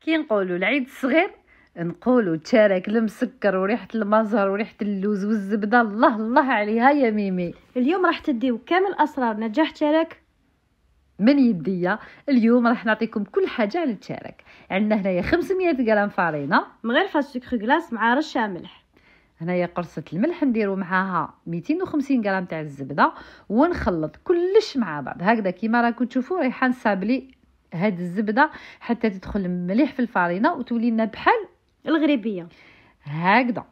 كي نقولوا العيد الصغير نقولوا تشارك المسكر وريحه المزهر وريحه اللوز والزبده الله الله عليها يا ميمي اليوم راح تديو كامل اسرار نجاح تشارك من يدي اليوم راح نعطيكم كل حاجة على التشارك عندنا هنايا 500 غرام فارينة مغرفة سكر كلاص مع رشة ملح هنايا قرصة الملح نديرو معاها 250 غرام تاع الزبدة ونخلط كلش مع بعض هكذا كيما راكم تشوفوا ريحان صابلي هاد الزبده حتى تدخل مليح في الفرينه وتولي لنا بحال الغريبيه هكذا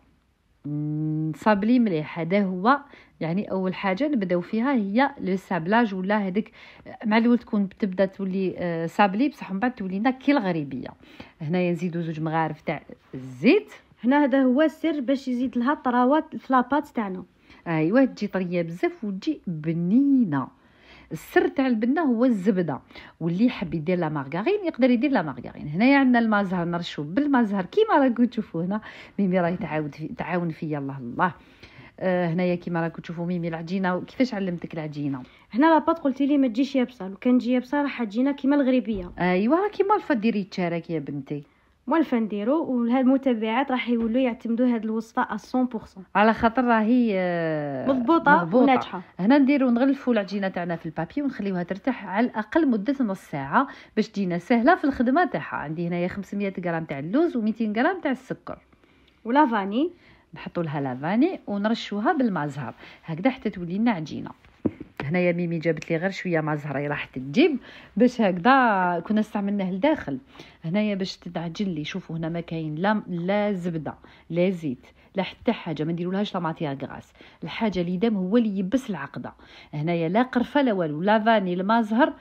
نصابلي مليح هذا هو يعني اول حاجه نبداو فيها هي لو سابلاج ولا هذيك مع الاول تكون تبدا تولي سابلي آه، بصح من بعد تولي لنا كي الغريبيه هنايا نزيدو زوج مغارف تاع الزيت هنا هذا هو السر باش يزيد لها في لاباط تاعنا ايوا تجي طريه بزاف وتجي بنينه السر تاع البنه هو الزبده واللي يحب يدير لا مارغارين يقدر يدير لا مارغارين هنايا عندنا يعني المازهر مرشوب بالمازهر كيما راكم تشوفوا هنا ميمي راهي تعاود في تعاون فيا الله الله آه هنايا كيما راكم تشوفوا ميمي العجينه كيفاش علمتك العجينه هنا لاباط قلتي لي ما تجيش يابسه لو كان تجي يابسه راح تجينا كيما الغربيه ايوا كيما الفا ديري تشارك يا بنتي موالف نديرو وهاد المتابعات راح يولوا يعتمدوا هاد الوصفه 100% على خاطر راهي آه، مضبوطه, مضبوطة. وناجحه هنا نديرو نغلفوا العجينه تاعنا في البابي ونخليوها ترتاح على الاقل مده نص ساعه باش تجينا سهله في الخدمه تاعها عندي هنايا 500 غرام تاع اللوز و200 غرام تاع السكر ولا فاني نحطوا لها لافاني ونرشوها بالماء زهر هكذا حتى تولي لنا عجينه هنايا ميمي جابت لي غير شويه مع زهري راحت تجيب باش هكذا كنا استعملناه لداخل هنايا باش تتعجل لي شوفوا هنا ما كاين لا لا زبده لا زيت لا حتى حاجه ما نديرولهاش لا ماتيغ غراس الحاجه اللي دام هو اللي يبس العقده هنايا لا قرفه لا والو لا فاني لا زهر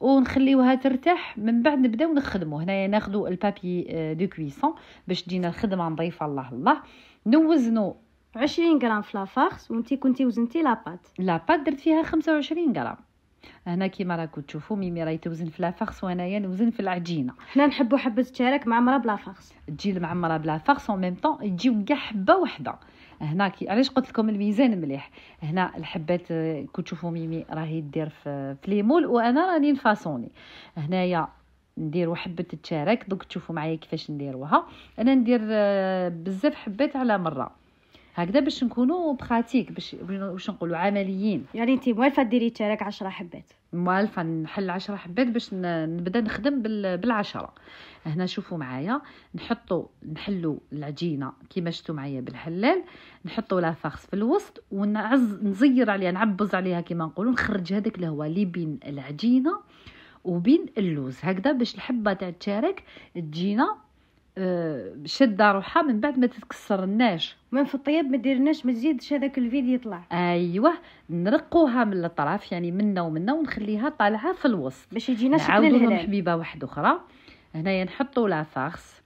ونخليوها ترتاح من بعد نبداو نخدمو هنايا ناخذوا البابي آه, دو كويسون باش تجينا الخدمه نظيفه الله الله نوزنو 20 غرام فلافارس وانتي كنتي وزنتي لاباط لاباط درت فيها 25 غرام هنا كيما راكم تشوفوا ميمي راهي توزن في لافارس وانايا نوزن في العجينه حنا نحبوا حبه تشارك معمره بلافارس تجي المعمره بلافارس اون ميم طون يجيو كاع حبه وحده هنا كي علاش قلت لكم الميزان مليح هنا الحبات آه، كنت تشوفوا ميمي راهي دير في, ليمول وانا راني نفاصوني هنايا نديرو حبه تشارك دوك تشوفوا معايا كيفاش نديروها انا ندير آه، بزاف حبات على مره هكذا باش نكونوا براتيك باش واش نقولوا عمليين يعني انت موالفه ديري تراك 10 حبات موالفه نحل 10 حبات باش نبدا نخدم بالعشرة هنا شوفوا معايا نحطوا نحلوا العجينه كيما شفتوا معايا بالحلال نحطوا لا في الوسط ونعز نزير عليها نعبز عليها كيما نقولوا نخرج هذاك الهواء اللي بين العجينه وبين اللوز هكذا باش الحبه تاع التارك تجينا آه، شده روحها من بعد ما تتكسرناش من في الطياب ما ديرناش ما تزيدش هذاك الفيديو يطلع ايوه نرقوها من الطرف يعني منا ومنا ونخليها طالعه في الوسط باش يجينا شكل الهلال حبيبه واحده اخرى هنايا نحطوا لافاغس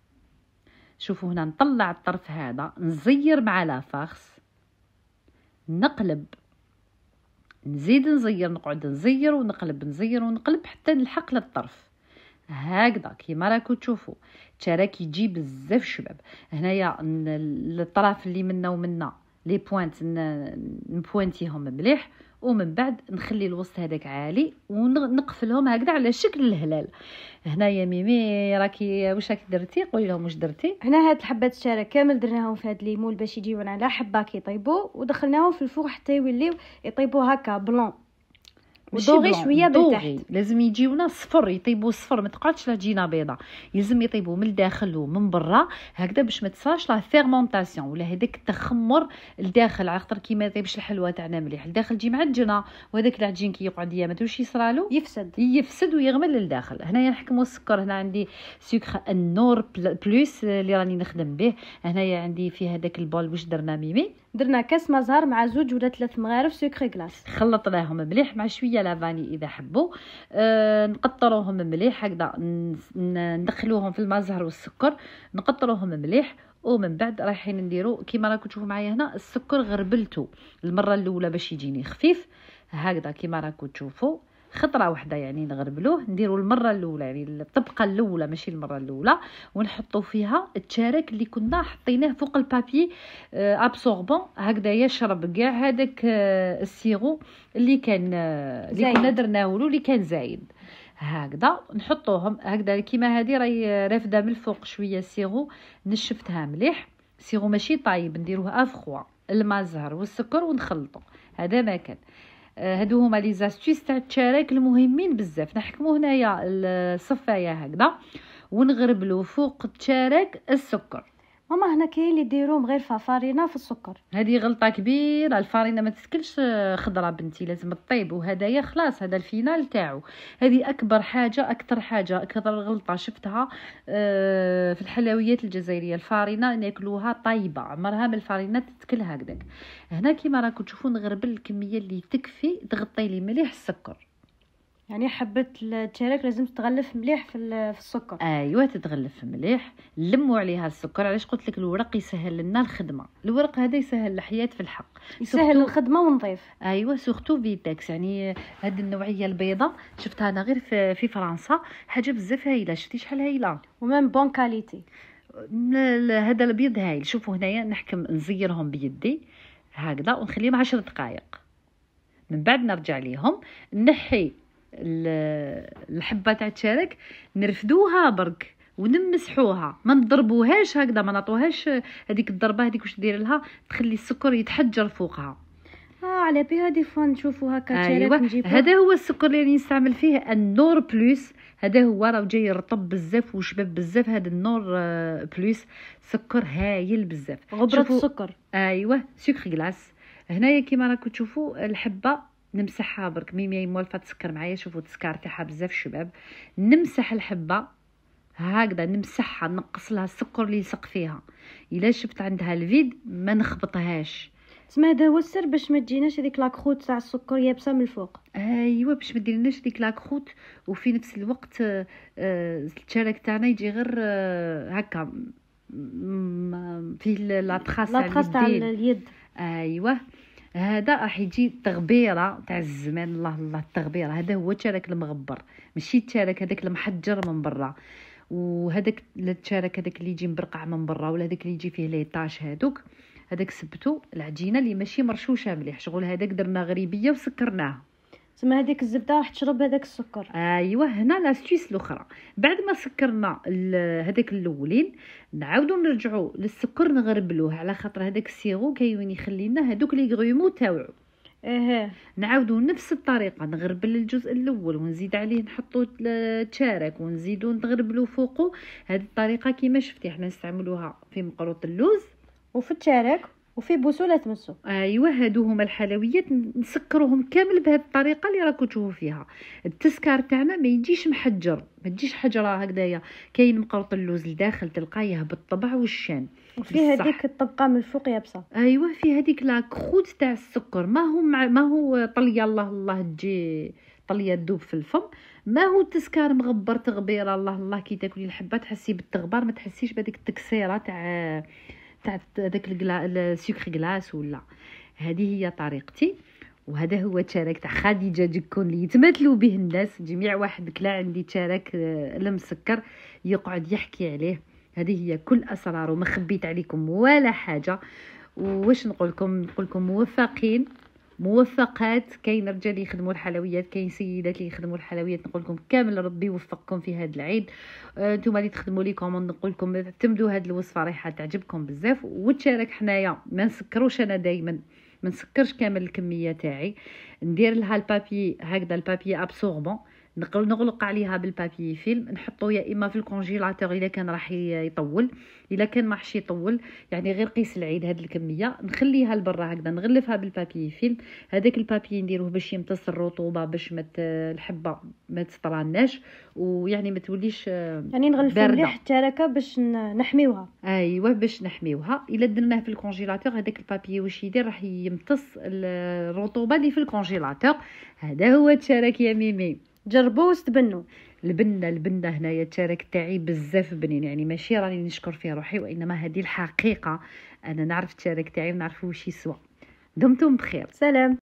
شوفوا هنا نطلع الطرف هذا نزير مع لافاغس نقلب نزيد نزير نقعد نزير ونقلب نزير ونقلب حتى نلحق للطرف هكذا كيما راكو تشوفوا ترى يجي بزاف شباب هنايا الطرف اللي منا ومنا لي بوينت نبوينتيهم مليح ومن بعد نخلي الوسط هذاك عالي ونقفلهم هكذا على شكل الهلال هنايا ميمي راكي واش راكي درتي قولي لهم واش درتي هنا هاد الحبات الشارع كامل درناهم في هاد الليمون باش يجيو على حبه كيطيبوا ودخلناهم في الفوق حتى يوليو يطيبوا هكا بلون ودوغي شويه بالتحت لازم يجيونا صفر يطيبوا صفر ما تقعدش لا تجينا بيضه يلزم يطيبوا من الداخل ومن برا هكذا باش ما تصراش لا فيرمونطاسيون ولا هذاك التخمر الداخل على خاطر كيما يطيبش الحلوه تاعنا مليح الداخل تجي معجنه وهذاك العجين كي يقعد يامات واش يصرالو يفسد يفسد ويغمل للداخل هنايا نحكموا السكر هنا عندي سكر النور بلوس اللي راني نخدم به هنايا عندي في هذاك البول واش درنا ميمي درنا كاس مزهر مع زوج ولا ثلاث مغارف سكري كلاص خلطناهم مليح مع شويه لافاني اذا حبوا أه نقطروهم مليح هكذا ندخلوهم في المزهر والسكر نقطروهم مليح ومن بعد رايحين نديرو كيما راكم تشوفوا معايا هنا السكر غربلته المره الاولى باش يجيني خفيف هكذا كيما راكم تشوفوا خطره واحده يعني نغربلوه نديرو المره الاولى يعني الطبقه الاولى ماشي المره الاولى ونحطو فيها التشارك اللي كنا حطيناه فوق البابي ابسوربون آه، هكذا يشرب كاع هذاك آه، السيرو اللي كان آه، اللي كنا درناه له اللي كان زايد هكذا نحطوهم هكذا كيما هذه راهي رافده من الفوق شويه سيرو نشفتها مليح سيرو ماشي طايب نديروه افخوا الماء الزهر والسكر ونخلطو هذا ما كان هادو هما لي زاستيس تاع التشارك المهمين بزاف نحكمو هنايا الصفايه هكذا ونغربلو فوق التشارك السكر هما هنا كاين اللي يديروهم غير فارينا في السكر هذه غلطه كبيره الفارينا ما تسكلش خضره بنتي لازم تطيب وهدايا خلاص هذا الفينال تاعو هذه اكبر حاجه اكثر حاجه اكثر غلطه شفتها آه، في الحلويات الجزائريه الفارينا ناكلوها طايبه عمرها ما الفارينا تتكل هكذاك هنا كيما راكم تشوفون نغربل الكميه اللي تكفي تغطي لي مليح السكر يعني حبيت التشارك لازم تتغلف مليح في السكر ايوا تتغلف مليح لموا عليها السكر علاش قلت لك الورق يسهل لنا الخدمه الورق هذا يسهل الحياه في الحق يسهل سوختو... الخدمه ونظيف ايوا سورتو فيتاكس يعني هذه النوعيه البيضاء شفتها انا غير في, في فرنسا حاجه بزاف هايله شفتي شحال هايله ومام بون كاليتي هذا البيض هايل شوفوا هنايا نحكم نزيرهم بيدي هكذا ونخليهم عشر دقائق من بعد نرجع ليهم نحي الحبه تاع التشارك نرفدوها برك ونمسحوها ما نضربوهاش هكذا ما نعطوهاش هذيك الضربه هذيك واش دير لها تخلي السكر يتحجر فوقها اه على بها دي فوا نشوفو هكا أيوة. هذا هو السكر اللي نستعمل فيه النور بلوس هذا هو راه جاي رطب بزاف وشباب بزاف هذا النور آه، بلوس سكر هايل بزاف غبره السكر ايوه سكر كلاص هنايا كيما راكم تشوفوا الحبه نمسحها برك ميميا مولفه تسكر معايا شوفوا تسكر تاعها بزاف الشباب نمسح الحبه هكذا نمسحها نقص لها السكر اللي يلصق فيها الا شفت عندها الفيد ما نخبطهاش تسمى هذا هو السر باش ما تجيناش هذيك لاكروت تاع السكر يابسه من الفوق ايوا باش ما ديرناش ديك لاكروت وفي نفس الوقت آه تاعنا يجي غير آه هكا فيه لا تراس تاع اليد آه هذا راح يجي تغبيره تاع الزمان الله الله التغبيره هذا هو التراك المغبر ماشي التراك هذاك المحجر من برا وهذاك التراك هذاك اللي يجي مبرقع من برا ولا هذاك اللي يجي فيه ليطاش هذوك هذاك سبتو العجينه اللي ماشي مرشوشه مليح شغل هذاك درنا غريبيه وسكرناه تما هذيك الزبده راح تشرب هذاك السكر ايوا هنا لاستيس الاخرى بعد ما سكرنا هذاك الاولين نعاودو نرجعو للسكر نغربلوه على خاطر هذاك السيرو كيوين يخلي لنا هذوك لي غريمو تاوعو اها نعاودو نفس الطريقه نغربل الجزء الاول ونزيد عليه نحطو التشارك ونزيدو نغربلو فوقو هذه الطريقه كيما شفتي حنا نستعملوها في مقروط اللوز وفي التشارك وفيه بسوله آه، تمسو ايوا هادو هما الحلويات نسكروهم كامل بهذه الطريقه اللي راكم تشوفوا فيها التسكار تاعنا ما يجيش محجر ما تجيش حجره هكذايا كاين مقرط اللوز لداخل تلقايه بالطبع والشان وفي هذيك الطبقه من الفوق يابسه ايوا في هذيك لا كروت تاع السكر ما هو مع ما هو طليه الله الله تجي طليه تذوب في الفم ما هو التسكار مغبر تغبيره الله الله كي تاكلي الحبه تحسي بالتغبار ما تحسيش بهذيك التكسيره تاع تاع داك السكر كلاص ولا هذه هي طريقتي وهذا هو تشارك تاع خديجه جكون اللي يتمثلوا به الناس جميع واحد كلا عندي تشارك المسكر آه، يقعد يحكي عليه هذه هي كل اسراره ما خبيت عليكم ولا حاجه واش نقول لكم نقول لكم موفقين موفقات كاين رجال يخدموا الحلويات كاين سيدات اللي يخدموا الحلويات نقول لكم كامل ربي يوفقكم في هذا العيد آه، نتوما اللي تخدموا لي كوموند نقول لكم اعتمدوا هذه الوصفه رايحه تعجبكم بزاف وتشارك حنايا ما نسكروش انا دائما ما نسكرش كامل الكميه تاعي ندير لها البابي هكذا البابي ابسوربون نغلق عليها بالبابي فيلم نحطو يا اما في الكونجيلاتور الا كان راح يطول الا كان ما راحش يطول يعني غير قيس العيد هاد الكميه نخليها لبرا هكذا نغلفها بالبابي فيلم هذاك البابي نديروه باش يمتص الرطوبه باش ما الحبه ما تسطرالناش ويعني ما توليش آه، يعني نغلفها مليح حتى راكا باش نحميوها ايوا باش نحميوها الا درناه في الكونجيلاتور هذاك البابي واش يدير راح يمتص الرطوبه اللي في الكونجيلاتور هذا هو التشارك يا ميمي جربوه واستبنوا البنه البنه هنايا التراك تاعي بزاف بنين يعني ماشي راني نشكر فيه روحي وانما هذه الحقيقه انا نعرف التراك تاعي ونعرف واش يسوى دمتم بخير سلام